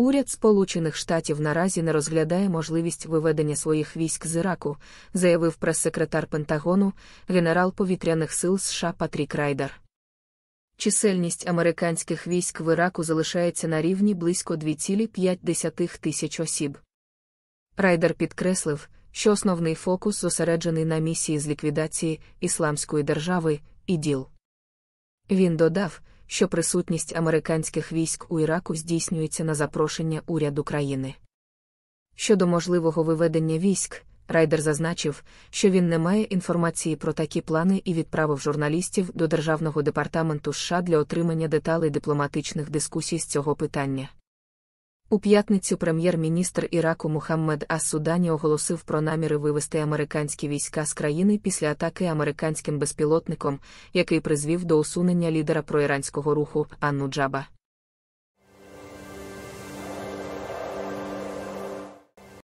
Уряд Сполучених Штатів наразі не розглядає можливість виведення своїх військ з Іраку, заявив прес-секретар Пентагону, генерал повітряних сил США Патрік Райдер. Чисельність американських військ в Іраку залишається на рівні близько 2,5 тисяч осіб. Райдер підкреслив, що основний фокус зосереджений на місії з ліквідації Ісламської держави іділ. Він додав, що присутність американських військ у Іраку здійснюється на запрошення уряду країни. Щодо можливого виведення військ, Райдер зазначив, що він не має інформації про такі плани і відправив журналістів до Державного департаменту США для отримання деталей дипломатичних дискусій з цього питання. У п'ятницю прем'єр-міністр Іраку Мухаммед Ас-Судані оголосив про наміри вивести американські війська з країни після атаки американським безпілотником, який призвів до усунення лідера проіранського руху Анну Джаба.